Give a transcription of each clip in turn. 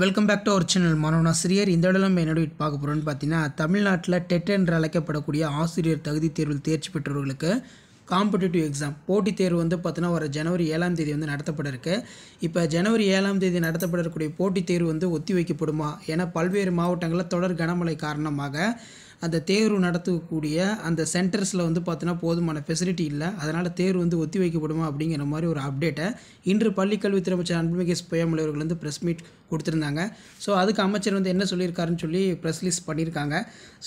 welcome back to our channel மாணவனாசிரியர் இந்த இடம் என்னோட பார்க்க போகிறோன்னு பார்த்தீங்கன்னா தமிழ்நாட்டில் டெட் என்று அழைக்கப்படக்கூடிய ஆசிரியர் தகுதி தேர்வில் தேர்ச்சி பெற்றவர்களுக்கு காம்படிட்டிவ் எக்ஸாம் போட்டித் தேர்வு வந்து பார்த்தீங்கன்னா வர ஜனவரி ஏழாம் தேதி வந்து நடத்தப்பட இருக்கு இப்போ ஜனவரி ஏழாம் தேதி நடத்தப்பட இருக்கக்கூடிய போட்டித் தேர்வு வந்து ஒத்தி வைக்கப்படுமா ஏன்னா பல்வேறு மாவட்டங்களில் தொடர் கனமழை காரணமாக அந்த தேர்வு நடத்தக்கூடிய அந்த சென்டர்ஸில் வந்து பார்த்தீங்கன்னா போதுமான ஃபெசிலிட்டி இல்லை அதனால் தேர்வு வந்து ஒத்தி வைக்கப்படுமா அப்படிங்கிற மாதிரி ஒரு அப்டேட்டை இன்று பள்ளிக்கல்வித்துறை அமைச்சர் அன்புமிகு பொய்யாமல் அவர்கள் வந்து ப்ரெஸ் மீட் கொடுத்துருந்தாங்க ஸோ அதுக்கு அமைச்சர் வந்து என்ன சொல்லியிருக்காருன்னு சொல்லி ப்ரெஸ் லீஸ் பண்ணியிருக்காங்க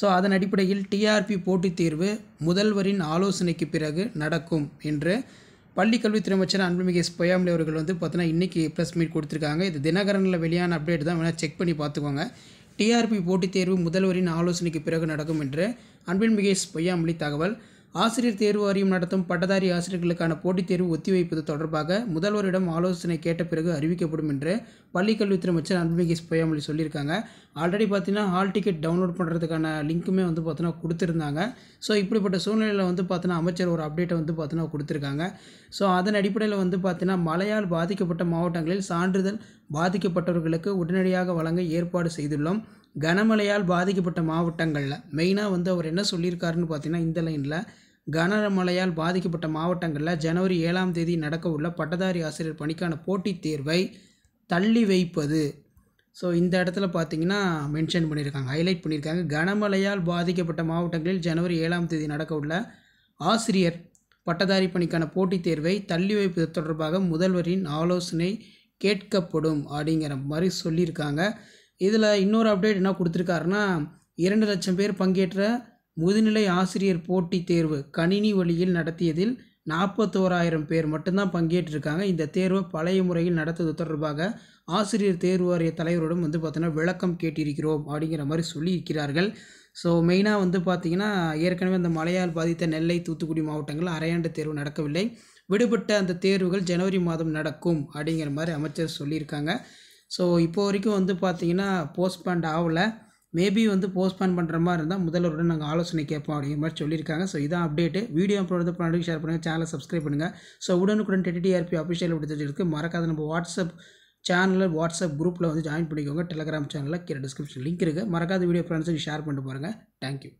ஸோ அதன் அடிப்படையில் டிஆர்பி போட்டித் தேர்வு முதல்வரின் ஆலோசனைக்கு பிறகு நடக்கும் என்று பள்ளி கல்வித்துறை அமைச்சர் அன்புமிகு எஸ் பொய்யாமலி அவர்கள் வந்து பார்த்தீங்கன்னா இன்றைக்கி ப்ரெஸ் மீட் கொடுத்துருக்காங்க இது தினகரனில் வெளியான அப்டேட் தான் வேணால் செக் பண்ணி பார்த்துக்கோங்க டிஆர்பி போட்டித் தேர்வு முதல்வரின் ஆலோசனைக்கு பிறகு நடக்கும் என்று அன்பின் மிகேஷ் பொய்யாமொழி தகவல் ஆசிரியர் தேர்வு வாரியம் நடத்தும் பட்டதாரி ஆசிரியர்களுக்கான போட்டித் தேர்வு ஒத்திவைப்பது தொடர்பாக முதல்வரிடம் ஆலோசனை கேட்ட பிறகு அறிவிக்கப்படும் என்று பள்ளிக்கல்வித்துறை அமைச்சர் அன்புகேஷ் பொய்யாமொழி சொல்லியிருக்காங்க ஆல்ரெடி பார்த்தீங்கன்னா ஹால் டிக்கெட் டவுன்லோட் பண்ணுறதுக்கான லிங்க்குமே வந்து பார்த்தோன்னா கொடுத்துருந்தாங்க ஸோ இப்படிப்பட்ட சூழ்நிலையில் வந்து பார்த்தீங்கன்னா அமைச்சர் ஒரு அப்டேட்டை வந்து பார்த்தினா கொடுத்துருக்காங்க ஸோ அதன் அடிப்படையில் வந்து பார்த்தீங்கன்னா மழையால் பாதிக்கப்பட்ட மாவட்டங்களில் சான்றிதழ் பாதிக்கப்பட்டவர்களுக்கு உடனடியாக வழங்க ஏற்பாடு செய்துள்ளோம் கனமழையால் பாதிக்கப்பட்ட மாவட்டங்களில் மெயினாக வந்து அவர் என்ன சொல்லியிருக்காருன்னு பார்த்தீங்கன்னா இந்த லைனில் கனமழையால் பாதிக்கப்பட்ட மாவட்டங்களில் ஜனவரி ஏழாம் தேதி நடக்க உள்ள பட்டதாரி ஆசிரியர் பணிக்கான போட்டித் தேர்வை தள்ளி வைப்பது ஸோ இந்த இடத்துல பார்த்தீங்கன்னா மென்ஷன் பண்ணியிருக்காங்க ஹைலைட் பண்ணியிருக்காங்க கனமழையால் பாதிக்கப்பட்ட மாவட்டங்களில் ஜனவரி ஏழாம் தேதி நடக்க உள்ள ஆசிரியர் பட்டதாரி பணிக்கான போட்டித் தேர்வை தள்ளி வைப்பது தொடர்பாக முதல்வரின் ஆலோசனை கேட்கப்படும் அப்படிங்கிற மாதிரி சொல்லியிருக்காங்க இதில் இன்னொரு அப்டேட் என்ன கொடுத்துருக்காருன்னா இரண்டு லட்சம் பேர் பங்கேற்ற முதுநிலை ஆசிரியர் போட்டி தேர்வு கணினி வழியில் நடத்தியதில் நாற்பத்தோராயிரம் பேர் மட்டும்தான் பங்கேற்றிருக்காங்க இந்த தேர்வை பழைய முறையில் நடத்துவது தொடர்பாக ஆசிரியர் தேர்வு வாரிய தலைவரோடும் வந்து பார்த்திங்கன்னா விளக்கம் கேட்டிருக்கிறோம் அப்படிங்கிற மாதிரி சொல்லியிருக்கிறார்கள் ஸோ மெயினாக வந்து பார்த்திங்கன்னா ஏற்கனவே அந்த மழையால் பாதித்த நெல்லை தூத்துக்குடி மாவட்டங்கள் அரையாண்டு தேர்வு நடக்கவில்லை விடுபட்ட அந்த தேர்வுகள் ஜனவரி மாதம் நடக்கும் அப்படிங்கிற மாதிரி அமைச்சர் சொல்லியிருக்காங்க ஸோ இப்போ வரைக்கும் வந்து பார்த்தீங்கன்னா போஸ்ட்பேண்ட் ஆகலை மேபி வந்து போஸ்ட்பேண்ட் பண்ணுற மாதிரி இருந்தால் முதல்வருடன் நாங்கள் ஆலோசனை கேட்போம் அப்படிங்கிற மாதிரி சொல்லியிருக்காங்க ஸோ இதான் அப்டேட்டு வீடியோ வந்து பண்ணி ஷேர் பண்ணுங்கள் சேனலை சப்ஸ்கிரைப் பண்ணுங்கள் ஸோ உடனுக்குடன் டிடிஆர்பி அஃபிஷியல் அப்படி இருக்குது மறக்காத நம்ம வாட்ஸ்அப் சேனலில் வாட்ஸ்அப் குரூப்பில் வந்து ஜாயின் பண்ணிக்கோங்க டெலகிராம் சேனலில் கீழே டிஸ்கிரிப்ஷன் லிங்க் இருக்குது மறக்காத வீடியோ ஃப்ரெண்ட்ஸுக்கு ஷேர் பண்ணிட்டு பாருங்கள் தேங்க்யூ